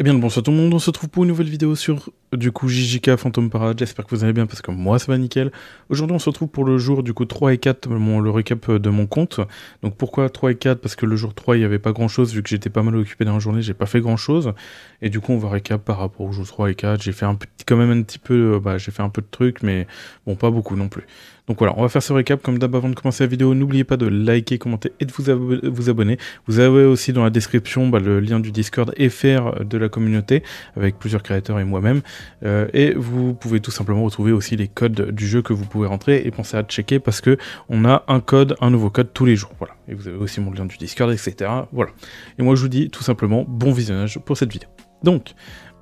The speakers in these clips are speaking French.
Eh bien bonsoir tout le monde, on se retrouve pour une nouvelle vidéo sur du coup JJK Phantom Parade, j'espère que vous allez bien parce que moi ça va nickel. Aujourd'hui on se retrouve pour le jour du coup 3 et 4, le récap euh, de mon compte. Donc pourquoi 3 et 4 Parce que le jour 3 il n'y avait pas grand chose vu que j'étais pas mal occupé dans la journée, j'ai pas fait grand chose. Et du coup on va récap par rapport au jour 3 et 4, j'ai fait un petit, quand même un petit peu, euh, bah, j'ai fait un peu de trucs mais bon pas beaucoup non plus. Donc voilà, on va faire ce récap. Comme d'hab, avant de commencer la vidéo, n'oubliez pas de liker, commenter et de vous, abonner. Vous avez aussi dans la description bah, le lien du Discord FR de la communauté avec plusieurs créateurs et moi-même. Euh, et vous pouvez tout simplement retrouver aussi les codes du jeu que vous pouvez rentrer et penser à checker parce que on a un code, un nouveau code tous les jours. Voilà. Et vous avez aussi mon lien du Discord, etc. Voilà. Et moi, je vous dis tout simplement bon visionnage pour cette vidéo. Donc,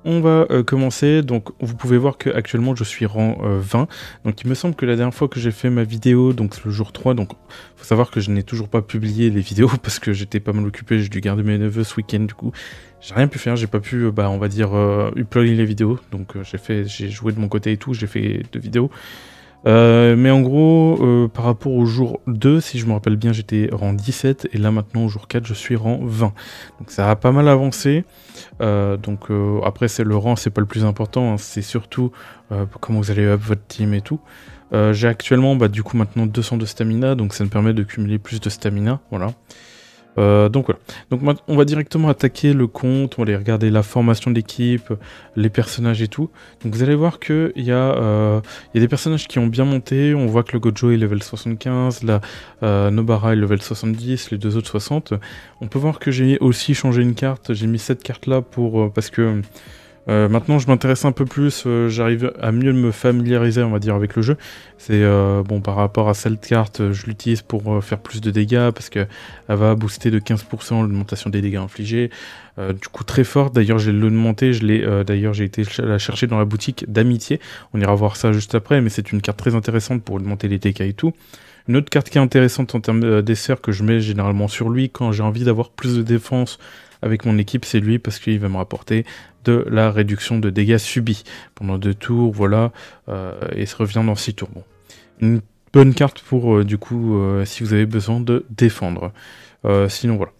on va euh, commencer, donc vous pouvez voir que actuellement je suis rang 20, euh, donc il me semble que la dernière fois que j'ai fait ma vidéo, donc le jour 3, donc faut savoir que je n'ai toujours pas publié les vidéos parce que j'étais pas mal occupé, j'ai dû garder mes neveux ce week-end du coup, j'ai rien pu faire, j'ai pas pu, euh, bah on va dire, uploader les vidéos, donc j'ai fait, j'ai joué de mon côté et tout, j'ai fait deux vidéos, euh, mais en gros, euh, par rapport au jour 2, si je me rappelle bien, j'étais rang 17 et là maintenant au jour 4, je suis rang 20. Donc ça a pas mal avancé. Euh, donc après, c'est le rang, c'est pas le plus important, hein. c'est surtout comment vous allez up votre team et tout. J'ai actuellement, bah, du coup, maintenant 200 de stamina, donc ça me permet de cumuler plus de stamina. Voilà. Euh, donc voilà. Donc on va directement attaquer le compte, on va aller regarder la formation d'équipe, les personnages et tout. Donc vous allez voir qu'il y, euh, y, a des personnages qui ont bien monté, on voit que le Gojo est level 75, la euh, Nobara est level 70, les deux autres 60. On peut voir que j'ai aussi changé une carte, j'ai mis cette carte là pour parce que euh, maintenant, je m'intéresse un peu plus, euh, j'arrive à mieux me familiariser, on va dire, avec le jeu. C'est euh, bon par rapport à cette carte, je l'utilise pour faire plus de dégâts parce que elle va booster de 15% l'augmentation des dégâts infligés. du coup, très forte, D'ailleurs, j'ai l'ai Je l'ai. D'ailleurs, j'ai été la chercher dans la boutique d'amitié. On ira voir ça juste après, mais c'est une carte très intéressante pour augmenter les dégâts et tout. Une autre carte qui est intéressante en termes euh, d'essai que je mets généralement sur lui quand j'ai envie d'avoir plus de défense avec mon équipe, c'est lui parce qu'il va me rapporter de la réduction de dégâts subis pendant deux tours, voilà, euh, et se revient dans six tours. Bon. Une bonne carte pour euh, du coup si vous avez besoin de défendre. sinon voilà.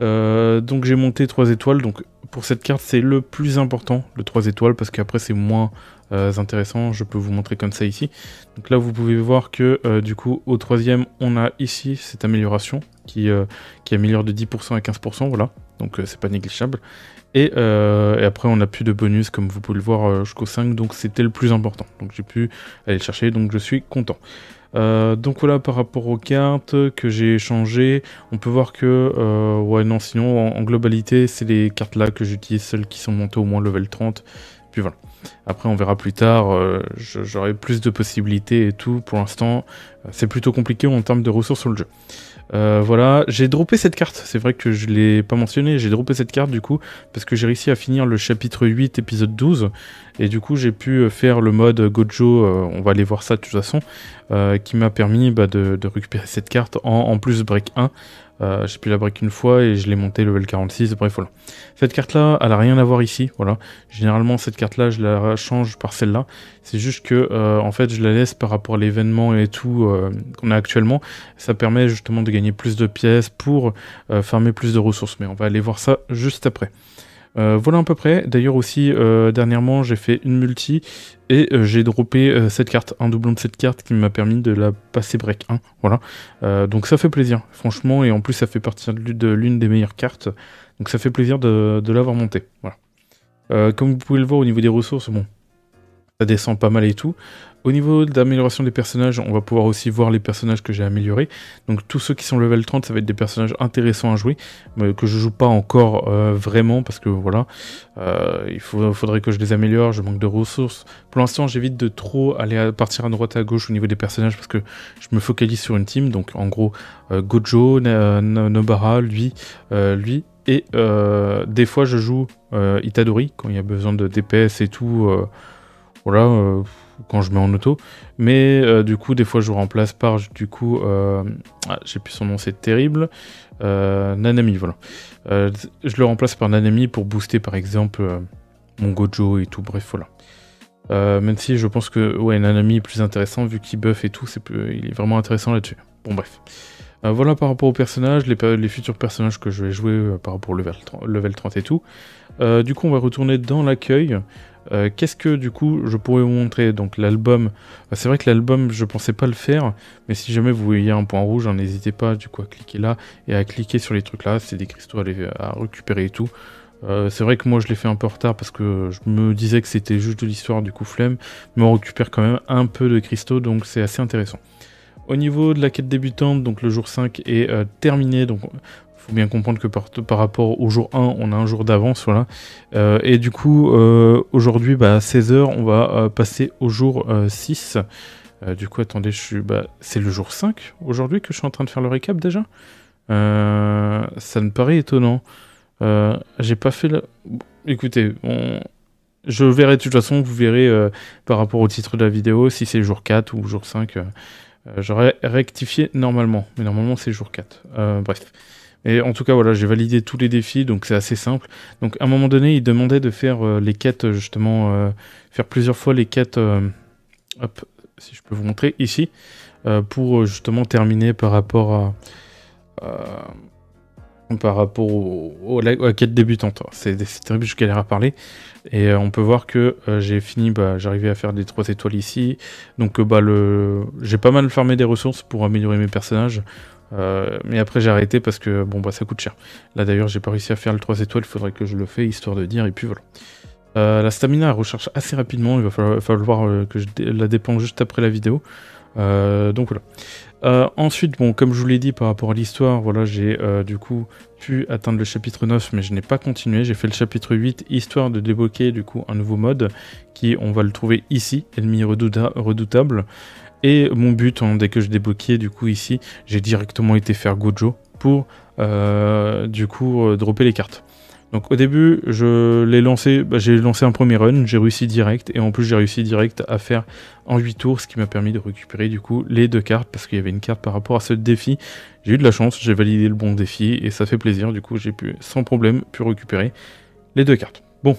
Euh, donc j'ai monté 3 étoiles. Donc pour cette carte, c'est le plus important, le 3 étoiles, parce qu'après c'est moins euh, intéressant. Je peux vous montrer comme ça ici. Donc là, vous pouvez voir que euh, du coup, au troisième, on a ici cette amélioration qui, qui améliore de 10% à 15%. Voilà, donc c'est pas négligeable. Euh, et, après, on n'a plus de bonus, comme vous pouvez le voir, euh, jusqu'au 5. Donc, c'était le plus important. Donc, j'ai pu aller le chercher. Donc, je suis content. Euh, donc voilà par rapport aux cartes que j'ai échangées, on peut voir que ouais non sinon en, globalité c'est les cartes là que j'utilise, celles qui sont montées au moins level 30. Puis voilà. Après on verra plus tard, j'aurai plus de possibilités et tout. Pour l'instant c'est plutôt compliqué en termes de ressources sur le jeu. Euh, voilà, j'ai droppé cette carte, c'est vrai que je l'ai pas mentionné, j'ai droppé cette carte du coup, parce que j'ai réussi à finir le chapitre 8, épisode 12, et du coup j'ai pu euh, faire le mode Gojo, euh, on va aller voir ça de toute façon, qui m'a permis bah, de, récupérer cette carte en plus break 1, euh, j'ai pu la brique une fois et je l'ai monté level 46, bref voilà. Cette carte là, elle a rien à voir ici, voilà. Généralement cette carte là, je la change par celle-là. C'est juste que euh, en fait je la laisse par rapport à l'événement et tout euh, qu'on a actuellement. Ça permet justement de gagner plus de pièces pour farmer plus de ressources, mais on va aller voir ça juste après. Euh, voilà à peu près. D'ailleurs aussi, euh, dernièrement, j'ai fait une multi et euh, j'ai droppé cette carte, un doublon de cette carte qui m'a permis de la passer break 1. Voilà. donc ça fait plaisir, franchement, et en plus ça fait partie de l'une des meilleures cartes. Donc ça fait plaisir de, de l'avoir montée. Voilà. comme vous pouvez le voir au niveau des ressources, bon, ça descend pas mal et tout. Au niveau d'amélioration des personnages, on va pouvoir aussi voir les personnages que j'ai améliorés. Donc tous ceux qui sont level 30, ça va être des personnages intéressants à jouer, mais que je joue pas encore euh, vraiment parce que voilà, euh, il faudrait que je les améliore, je manque de ressources. Pour l'instant, j'évite de trop aller à partir à droite à gauche au niveau des personnages parce que je me focalise sur une team. Donc en gros, euh, Gojo, Nobara, lui, lui et des fois je joue Itadori quand il y a besoin de DPS et tout voilà, euh, quand je mets en auto. Mais euh, du coup, des fois, je remplace par, du coup, euh, ah, j'ai plus son nom, c'est terrible, Nanami, voilà. je le remplace par Nanami pour booster, par exemple, mon Gojo et tout, bref, voilà. même si je pense que ouais, Nanami est plus intéressant vu qu'il buff et tout, c'est il est vraiment intéressant là-dessus. Bon bref. voilà par rapport aux personnages, les, futurs personnages que je vais jouer par rapport au level 30 et tout. du coup on va retourner dans l'accueil. Euh, qu'est-ce que du coup je pourrais vous montrer Donc l'album, bah, c'est vrai que l'album je pensais pas le faire, mais si jamais vous voyez un point rouge, hein, n'hésitez pas du coup à cliquer là et à cliquer sur les trucs là, c'est des cristaux à, récupérer et tout. Euh, c'est vrai que moi je l'ai fait un peu en retard parce que je me disais que c'était juste de l'histoire du coup flemme, mais on récupère quand même un peu de cristaux donc c'est assez intéressant. Au niveau de la quête débutante, donc le jour 5 est euh, terminé, donc faut bien comprendre que par, rapport au jour 1, on a un jour d'avance, voilà. Euh, et du coup, euh, aujourd'hui, à 16h, bah, on va euh, passer au jour 6. du coup, attendez, je suis, bah, c'est le jour 5 aujourd'hui que je suis en train de faire le récap déjà. ça me paraît étonnant. j'ai pas fait le écoutez, je verrai de toute façon, vous verrez par rapport au titre de la vidéo si c'est le jour 4 ou jour 5. J'aurais rectifié normalement, mais normalement c'est jour 4. bref. Et en tout cas, voilà, j'ai validé tous les défis, donc c'est assez simple. Donc à un moment donné, il demandait de faire euh, les quêtes, euh, justement, euh, faire plusieurs fois les quêtes, hop, si je peux vous montrer, ici, pour justement terminer par rapport à... par rapport aux à la quête débutante. C'est terrible, je galère à parler. Et on peut voir que j'ai fini, bah, j'arrivais à faire des trois étoiles ici. Donc bah, le... j'ai pas mal fermé des ressources pour améliorer mes personnages. Euh, mais après j'ai arrêté parce que bon bah ça coûte cher. Là d'ailleurs j'ai pas réussi à faire le 3 étoiles, il faudrait que je le fasse histoire de dire et puis voilà. Euh, la stamina recherche recharge assez rapidement, il va falloir, euh, que je la dépense juste après la vidéo. donc voilà. ensuite, bon, comme je vous l'ai dit par rapport à l'histoire, voilà, j'ai du coup pu atteindre le chapitre 9, mais je n'ai pas continué. J'ai fait le chapitre 8, histoire de débloquer du coup un nouveau mode qui, on va le trouver ici, ennemi redoutable. Et mon but, hein, dès que je débloquais, du coup, ici, j'ai directement été faire Gojo pour, euh, du coup, euh, dropper les cartes. Donc au début, je l'ai lancé, bah, j'ai lancé un premier run, j'ai réussi direct, et en plus j'ai réussi direct à faire en 8 tours, ce qui m'a permis de récupérer du coup les deux cartes, parce qu'il y avait une carte par rapport à ce défi. J'ai eu de la chance, j'ai validé le bon défi, et ça fait plaisir, du coup j'ai pu sans problème pu récupérer les deux cartes. Bon.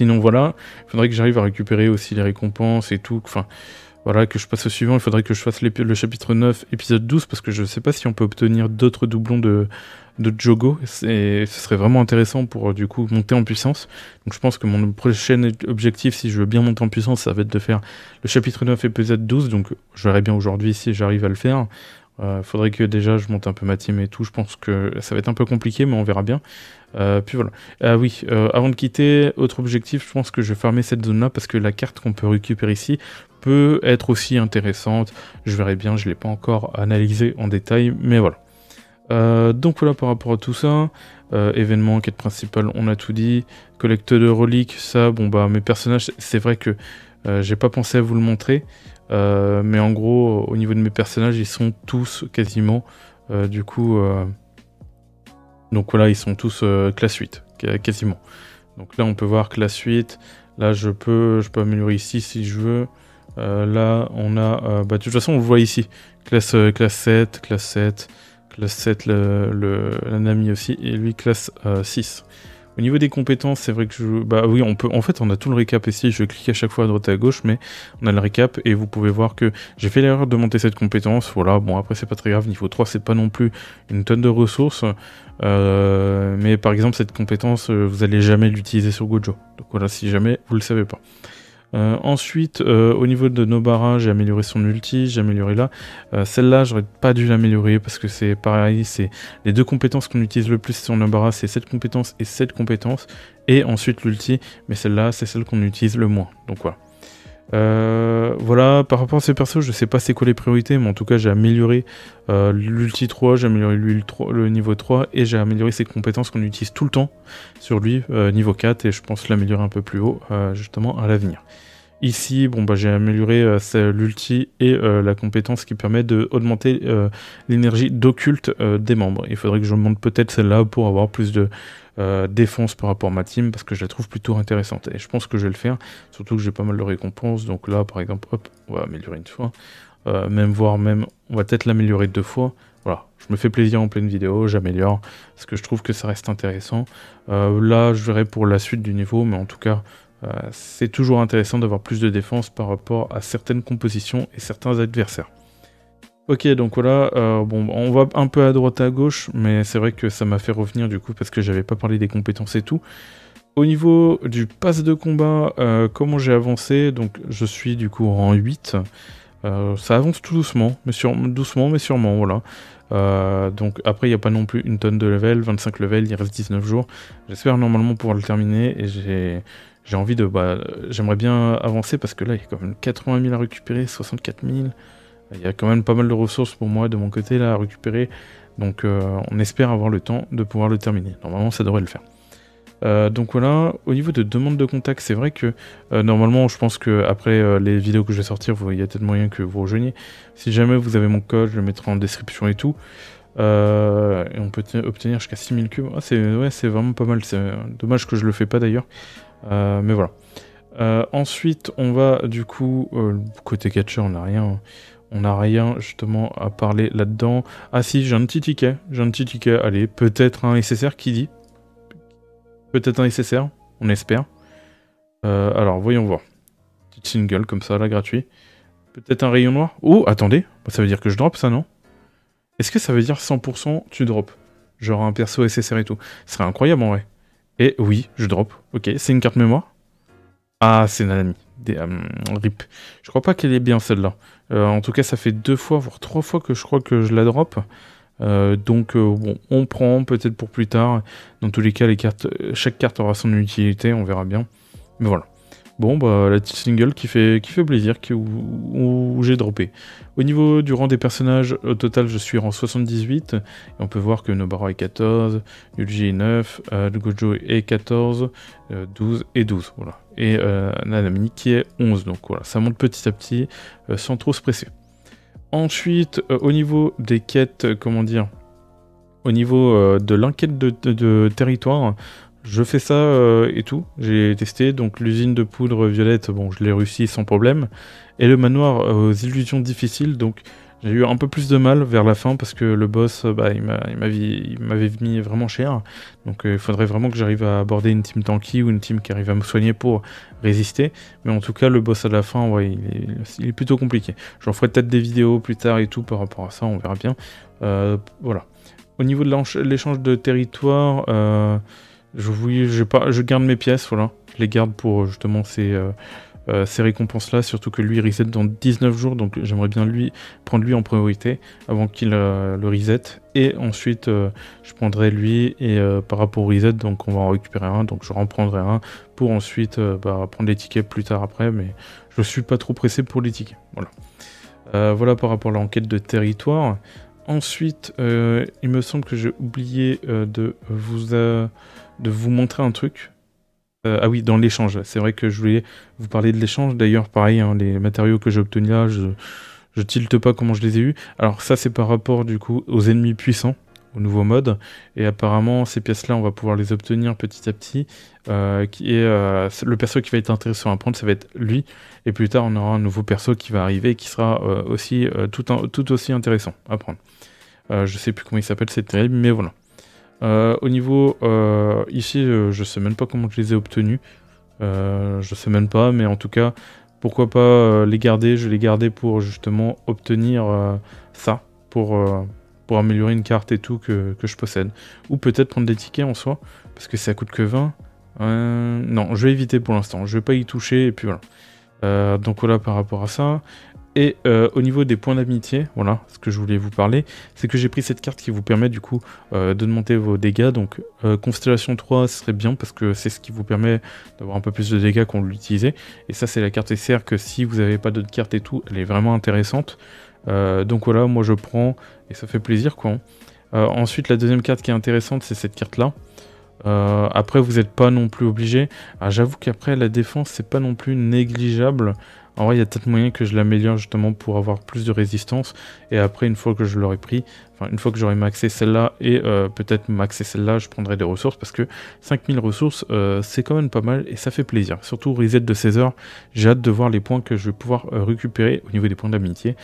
Sinon voilà, il faudrait que j'arrive à récupérer aussi les récompenses et tout, enfin... Voilà, que je passe au suivant. Il faudrait que je fasse le chapitre 9, épisode 12, parce que je ne sais pas si on peut obtenir d'autres doublons de, de Jogo. Et ce serait vraiment intéressant pour, du coup, monter en puissance. Donc je pense que mon prochain objectif, si je veux bien monter en puissance, ça va être de faire le chapitre 9, épisode 12. Donc je verrai bien aujourd'hui si j'arrive à le faire. Euh, faudrait que déjà je monte un peu ma team et tout. Je pense que ça va être un peu compliqué, mais on verra bien. Euh, puis voilà. Ah oui, euh, avant de quitter, autre objectif, je pense que je vais fermer cette zone-là parce que la carte qu'on peut récupérer ici peut être aussi intéressante. Je verrai bien, je ne l'ai pas encore analysé en détail, mais voilà. donc voilà par rapport à tout ça. Euh, événement, quête principale, on a tout dit. Collecte de reliques, ça, bon bah mes personnages, c'est vrai que j'ai pas pensé à vous le montrer. Euh, mais en gros, au niveau de mes personnages, ils sont tous quasiment. Euh, du coup, euh, donc voilà, ils sont tous classe 8, quasiment. Donc là, on peut voir classe 8. Là, je peux, je peux améliorer ici si je veux. là, on a, bah, de toute façon, on le voit ici. Classe, classe 7, classe 7, classe 7, le, aussi. Et lui, classe 6. Au niveau des compétences, c'est vrai que je. Bah oui, on peut. En fait, on a tout le récap ici. Je clique à chaque fois à droite et à gauche, mais on a le récap et vous pouvez voir que j'ai fait l'erreur de monter cette compétence. Voilà, bon, après, c'est pas très grave. Niveau 3, c'est pas non plus une tonne de ressources. Euh, mais par exemple, cette compétence, euh, vous allez jamais l'utiliser sur Gojo. Donc voilà, si jamais vous le savez pas. Euh, ensuite, euh, au niveau de Nobara, j'ai amélioré son ulti, j'ai amélioré là. Euh, celle-là, j'aurais pas dû l'améliorer parce que c'est pareil, c'est les deux compétences qu'on utilise le plus sur Nobara, c'est cette compétence et cette compétence. Et ensuite l'ulti, mais celle-là, c'est celle, qu'on utilise le moins. Donc voilà. voilà, par rapport à ces persos, je sais pas c'est quoi les priorités, mais en tout cas j'ai amélioré l'ulti 3, j'ai amélioré le, niveau 3 et j'ai amélioré ses compétences qu'on utilise tout le temps sur lui, niveau 4, et je pense l'améliorer un peu plus haut justement à l'avenir. Ici, bon, bah, j'ai amélioré euh, l'ulti et euh, la compétence qui permet d'augmenter euh, l'énergie d'occulte des membres. Il faudrait que je monte peut-être celle-là pour avoir plus de défense par rapport à ma team parce que je la trouve plutôt intéressante. Et je pense que je vais le faire, surtout que j'ai pas mal de récompenses. Donc là, par exemple, hop, on va améliorer une fois. même voir même, on va peut-être l'améliorer deux fois. Voilà, je me fais plaisir en pleine vidéo, j'améliore parce que je trouve que ça reste intéressant. là, je verrai pour la suite du niveau, mais en tout cas, euh, c'est toujours intéressant d'avoir plus de défense par rapport à certaines compositions et certains adversaires. Ok, donc voilà, euh, bon, on va un peu à droite à gauche, mais c'est vrai que ça m'a fait revenir du coup parce que j'avais pas parlé des compétences et tout. Au niveau du pass de combat, euh, comment j'ai avancé Donc je suis du coup en 8. ça avance tout doucement, mais sûrement, doucement mais sûrement, voilà. donc après il n'y a pas non plus une tonne de level, 25 levels, il reste 19 jours. J'espère normalement pouvoir le terminer et j'ai j'ai envie de. Bah, j'aimerais bien avancer parce que là, il y a quand même 80 000 à récupérer, 64 000. Il y a quand même pas mal de ressources pour moi de mon côté là à récupérer. Donc euh, on espère avoir le temps de pouvoir le terminer. Normalement, ça devrait le faire. Euh, donc voilà, au niveau de demande de contact, c'est vrai que euh, normalement, je pense qu'après après les vidéos que je vais sortir, il y a peut-être moyen que vous rejoigniez. Si jamais vous avez mon code, je le mettrai en description et tout. et on peut obtenir jusqu'à 6000 cubes. Ah, c'est vraiment pas mal. C'est dommage que je le fais pas d'ailleurs. Euh, mais voilà. Euh, ensuite, on va du coup euh, côté catcher, on n'a rien on n'a rien justement à parler là-dedans. Ah si, j'ai un petit ticket, j'ai un petit ticket, allez, peut-être un SSR qui dit. Peut-être un SSR, on espère. alors, voyons voir. Petite single comme ça, là, gratuit. Peut-être un rayon noir. Oh, attendez, bah, ça veut dire que je drop ça, non Est-ce que ça veut dire 100% tu drops Genre un perso SSR et tout. Ce serait incroyable en vrai. Et oui, je drop. Ok, c'est une carte mémoire. Ah, c'est Nanami. Des, euh, rip. Je crois pas qu'elle est bien celle-là. Euh, en tout cas, ça fait deux fois, voire trois fois que je crois que je la drop. Euh, donc bon, on prend peut-être pour plus tard. Dans tous les cas, chaque carte aura son utilité, on verra bien. Mais voilà. Bon, bah, la petite single qui fait, qui fait plaisir, où, j'ai droppé. Au niveau du rang des personnages, au total, je suis rang 78. Et on peut voir que Nobara est 14, Yuji est 9, euh, Gojo est 14, 12 euh, et 12. Voilà. Et euh, Nanami qui est 11. Donc voilà, ça monte petit à petit euh, sans trop se presser. Ensuite, euh, au niveau des quêtes, comment dire au niveau de l'enquête de, territoire, je fais ça euh, et tout. J'ai testé donc l'usine de poudre violette, bon, je l'ai réussi sans problème. Et le manoir aux illusions difficiles, donc j'ai eu un peu plus de mal vers la fin parce que le boss, euh, bah, il m'avait mis vraiment cher. Donc euh, il faudrait vraiment que j'arrive à aborder une team tanky ou une team qui arrive à me soigner pour résister. Mais en tout cas, le boss à la fin, ouais, il est, plutôt compliqué. J'en ferai peut-être des vidéos plus tard et tout par rapport à ça, on verra bien. voilà. Au niveau de l'échange de territoire, je, garde mes pièces, voilà. Je les garde pour euh, justement euh, euh, ces, récompenses-là, surtout que lui reset dans 19 jours, donc j'aimerais bien lui prendre lui en priorité avant qu'il le reset. Et ensuite, je prendrai lui et par rapport au reset, donc on va en récupérer un, donc je reprendrai un pour ensuite bah, prendre les tickets plus tard après, mais je ne suis pas trop pressé pour les tickets. Voilà. voilà par rapport à l'enquête de territoire. Ensuite, il me semble que j'ai oublié de vous de vous montrer un truc. Euh, ah oui, dans l'échange. C'est vrai que je voulais vous parler de l'échange. D'ailleurs, pareil, hein, les matériaux que j'ai obtenus là, je, tilte pas comment je les ai eus. Alors ça, c'est par rapport du coup aux ennemis puissants, au nouveau mode. Et apparemment, ces pièces-là, on va pouvoir les obtenir petit à petit. Et euh, euh, le perso qui va être intéressant à prendre, ça va être lui. Et plus tard, on aura un nouveau perso qui va arriver, et qui sera aussi tout, aussi intéressant à prendre. je sais plus comment il s'appelle, c'est terrible, mais voilà. Euh, au niveau euh, ici, euh, je sais même pas comment je les ai obtenus. je sais même pas, mais en tout cas, pourquoi pas les garder Je les gardais pour justement obtenir ça, pour, pour améliorer une carte et tout que, que je possède. Ou peut-être prendre des tickets en soi, parce que ça coûte que 20. non, je vais éviter pour l'instant, je vais pas y toucher, et puis voilà. donc voilà par rapport à ça. Et euh, au niveau des points d'amitié, voilà ce que je voulais vous parler, c'est que j'ai pris cette carte qui vous permet du coup euh, de monter vos dégâts. Donc euh, Constellation 3 ce serait bien parce que c'est ce qui vous permet d'avoir un peu plus de dégâts qu'on l'utilisait. Et ça c'est la carte SR que si vous n'avez pas d'autres cartes et tout, elle est vraiment intéressante. donc voilà, moi je prends et ça fait plaisir quoi. ensuite la deuxième carte qui est intéressante c'est cette carte là. après, vous n'êtes pas non plus obligé. Ah, j'avoue qu'après, la défense, c'est pas non plus négligeable. En vrai, il y a peut-être moyen que je l'améliore justement pour avoir plus de résistance. Et après, une fois que je l'aurai pris, une fois que j'aurai maxé celle-là et euh, peut-être maxé celle-là, je prendrai des ressources parce que 5000 ressources, euh, c'est quand même pas mal et ça fait plaisir. Surtout reset de 16 h j'ai hâte de voir les points que je vais pouvoir euh, récupérer au niveau des points d'amitié.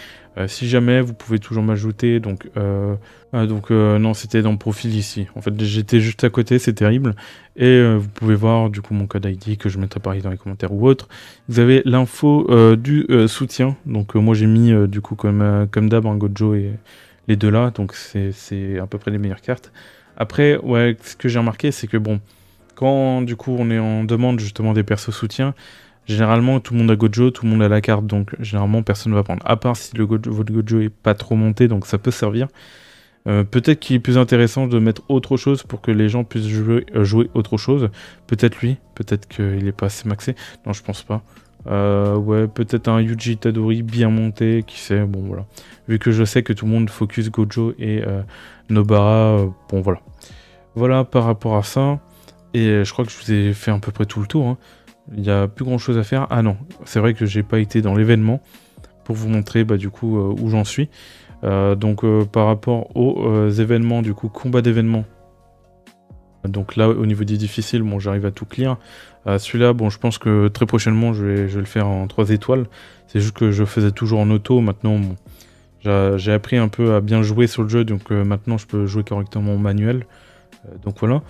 si jamais, vous pouvez toujours m'ajouter. Donc, ah, donc non, c'était dans le profil ici. En fait, j'étais juste à côté, c'est terrible. Et vous pouvez voir du coup mon code ID que je mettrai pareil dans les commentaires ou autre. Vous avez l'info du soutien. Donc moi j'ai mis du coup comme, comme d'hab un hein, Gojo et les deux là, donc c'est à peu près les meilleures cartes. Après, ouais, ce que j'ai remarqué, c'est que bon, quand du coup on est en demande justement des persos soutien, généralement tout le monde a Gojo, tout le monde a la carte, donc généralement personne ne va prendre. À part si le Gojo, votre Gojo est pas trop monté, donc ça peut servir. Euh, peut-être qu'il est plus intéressant de mettre autre chose pour que les gens puissent jouer, euh, jouer autre chose. Peut-être lui, peut-être qu'il est pas assez maxé. Non, je pense pas. Euh, ouais, peut-être un Yuji Tadori bien monté, qui sait, bon voilà. Vu que je sais que tout le monde focus Gojo et euh, Nobara, euh, bon voilà. Voilà par rapport à ça, et je crois que je vous ai fait à peu près tout le tour. Hein. Il n'y a plus grand chose à faire. Ah non, c'est vrai que j'ai pas été dans l'événement pour vous montrer bah, du coup où j'en suis. donc par rapport aux événements, du coup combat d'événements donc là, au niveau des difficiles, bon, j'arrive à tout clear. Euh, celui-là, bon, je pense que très prochainement, je vais, le faire en 3 étoiles. C'est juste que je faisais toujours en auto. Maintenant, j'ai appris un peu à bien jouer sur le jeu. Donc euh, maintenant, je peux jouer correctement en manuel. Euh, donc voilà.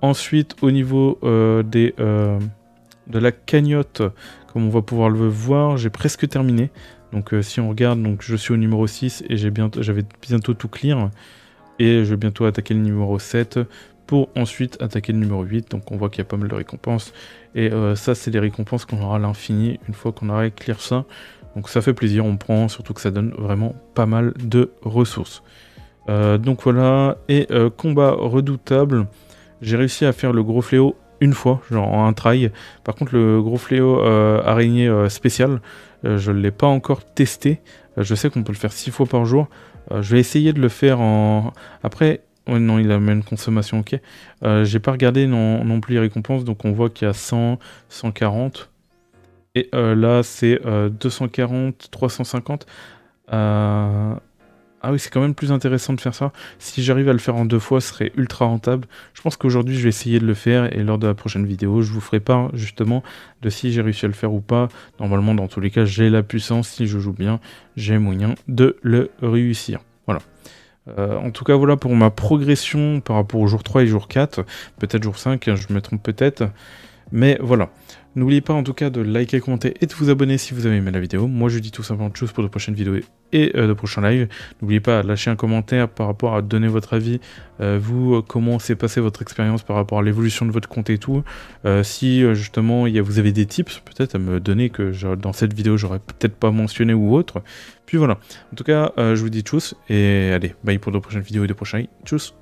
Ensuite, au niveau des, de la cagnotte, comme on va pouvoir le voir, j'ai presque terminé. Donc si on regarde, donc, je suis au numéro 6 et j'avais bientôt, bientôt tout clear. Et je vais bientôt attaquer le numéro 7 ensuite attaquer le numéro 8. Donc on voit qu'il y a pas mal de récompenses. Et euh, ça, c'est des récompenses qu'on aura à l'infini une fois qu'on aura éclair ça. Donc ça fait plaisir, on prend, surtout que ça donne vraiment pas mal de ressources. Euh, donc voilà, et euh, combat redoutable, j'ai réussi à faire le gros fléau une fois, genre en un try. Par contre, le gros fléau araignée spécial, je ne l'ai pas encore testé. je sais qu'on peut le faire six fois par jour. je vais essayer de le faire en... Après, Ouais, non, il a même consommation, ok. Euh, j'ai pas regardé non, plus les récompenses, donc on voit qu'il y a 100, 140. Et euh, là, c'est 240, euh, 350. Ah oui, c'est quand même plus intéressant de faire ça. Si j'arrive à le faire en deux fois, ce serait ultra rentable. Je pense qu'aujourd'hui, je vais essayer de le faire et lors de la prochaine vidéo, je vous ferai part justement de si j'ai réussi à le faire ou pas. Normalement, dans tous les cas, j'ai la puissance. Si je joue bien, j'ai moyen de le réussir. Voilà. Euh, en tout cas, voilà pour ma progression par rapport au jour 3 et jour 4. Peut-être jour 5, hein, je me trompe peut-être. Mais voilà. N'oubliez pas en tout cas de liker, commenter et de vous abonner si vous avez aimé la vidéo. Moi je vous dis tout simplement tchuss pour de prochaines vidéos et euh, de prochains lives. N'oubliez pas de lâcher un commentaire par rapport à donner votre avis, euh, vous, euh, comment s'est passée votre expérience par rapport à l'évolution de votre compte et tout. si justement vous avez des tips peut-être à me donner que dans cette vidéo j'aurais peut-être pas mentionné ou autre. Puis voilà. En tout cas, je vous dis tchuss et allez, bye pour de prochaines vidéos et de prochains lives. Tchuss